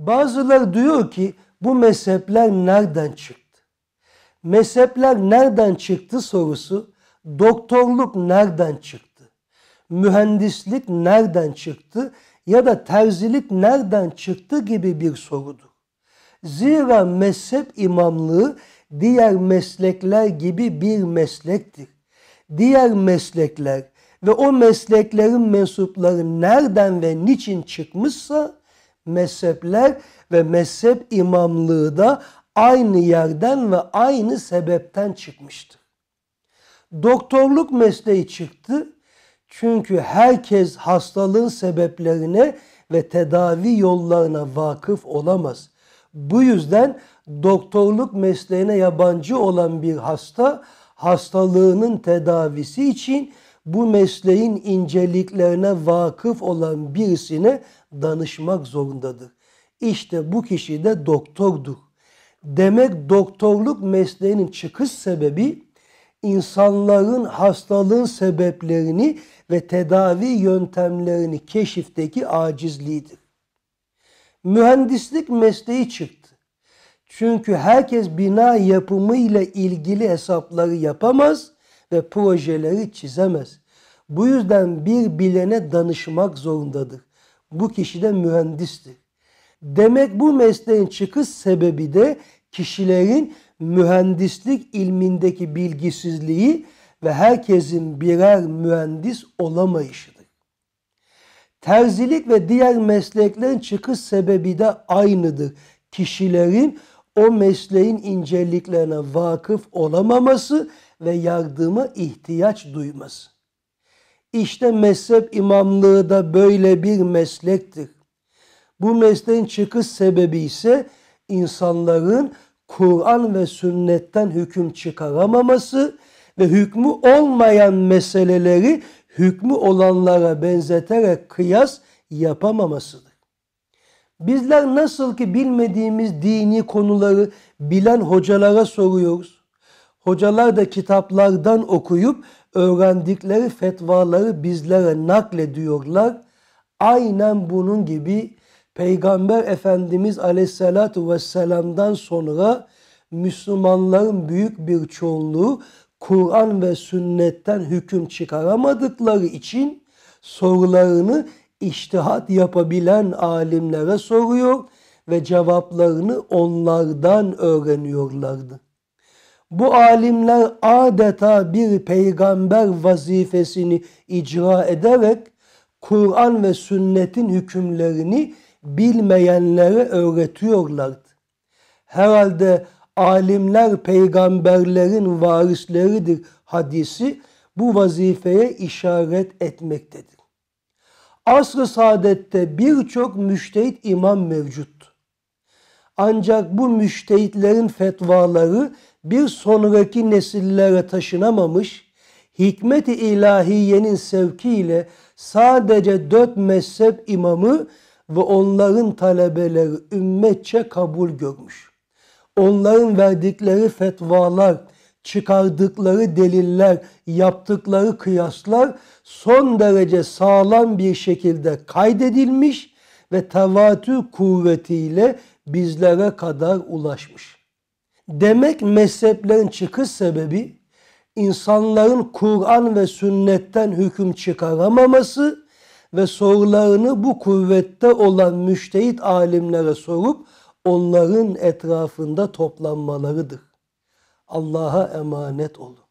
Bazıları diyor ki bu mezhepler nereden çıktı? Mezhepler nereden çıktı sorusu doktorluk nereden çıktı? Mühendislik nereden çıktı? Ya da terzilik nereden çıktı gibi bir sorudur. Zira mezhep imamlığı diğer meslekler gibi bir meslektir. Diğer meslekler ve o mesleklerin mensupları nereden ve niçin çıkmışsa mezhepler ve mezhep imamlığı da aynı yerden ve aynı sebepten çıkmıştır. Doktorluk mesleği çıktı çünkü herkes hastalığın sebeplerine ve tedavi yollarına vakıf olamaz. Bu yüzden doktorluk mesleğine yabancı olan bir hasta hastalığının tedavisi için bu mesleğin inceliklerine vakıf olan birisine danışmak zorundadır. İşte bu kişi de doktordur. Demek doktorluk mesleğinin çıkış sebebi insanların hastalığın sebeplerini ve tedavi yöntemlerini keşifteki acizliğidir. Mühendislik mesleği çıktı. Çünkü herkes bina yapımı ile ilgili hesapları yapamaz ve projeleri çizemez. Bu yüzden bir bilene danışmak zorundadır. Bu kişi de mühendistir. Demek bu mesleğin çıkış sebebi de kişilerin mühendislik ilmindeki bilgisizliği ve herkesin birer mühendis olamayışıdır. Terzilik ve diğer mesleklerin çıkış sebebi de aynıdır. Kişilerin o mesleğin inceliklerine vakıf olamaması ve yardıma ihtiyaç duyması. İşte mezhep imamlığı da böyle bir meslektir. Bu mesleğin çıkış sebebi ise insanların Kur'an ve sünnetten hüküm çıkaramaması ve hükmü olmayan meseleleri hükmü olanlara benzeterek kıyas yapamamasıdır. Bizler nasıl ki bilmediğimiz dini konuları bilen hocalara soruyoruz Hocalar da kitaplardan okuyup öğrendikleri fetvaları bizlere naklediyorlar. Aynen bunun gibi Peygamber Efendimiz Aleyhisselatü Vesselam'dan sonra Müslümanların büyük bir çoğunluğu Kur'an ve sünnetten hüküm çıkaramadıkları için sorularını iştihat yapabilen alimlere soruyor ve cevaplarını onlardan öğreniyorlardı. Bu alimler adeta bir peygamber vazifesini icra ederek Kur'an ve sünnetin hükümlerini bilmeyenlere öğretiyorlardı. Herhalde alimler peygamberlerin varisleridir hadisi bu vazifeye işaret etmektedir. Asr-ı saadette birçok müştehit imam mevcuttu. Ancak bu müştehitlerin fetvaları bir sonraki nesillere taşınamamış, hikmet-i ilahiyenin sevkiyle sadece dört mezhep imamı ve onların talebeleri ümmetçe kabul görmüş. Onların verdikleri fetvalar, çıkardıkları deliller, yaptıkları kıyaslar son derece sağlam bir şekilde kaydedilmiş ve tevatür kuvvetiyle bizlere kadar ulaşmış. Demek mezheplerin çıkış sebebi insanların Kur'an ve sünnetten hüküm çıkaramaması ve sorularını bu kuvvette olan müştehit alimlere sorup onların etrafında toplanmalarıdır. Allah'a emanet olun.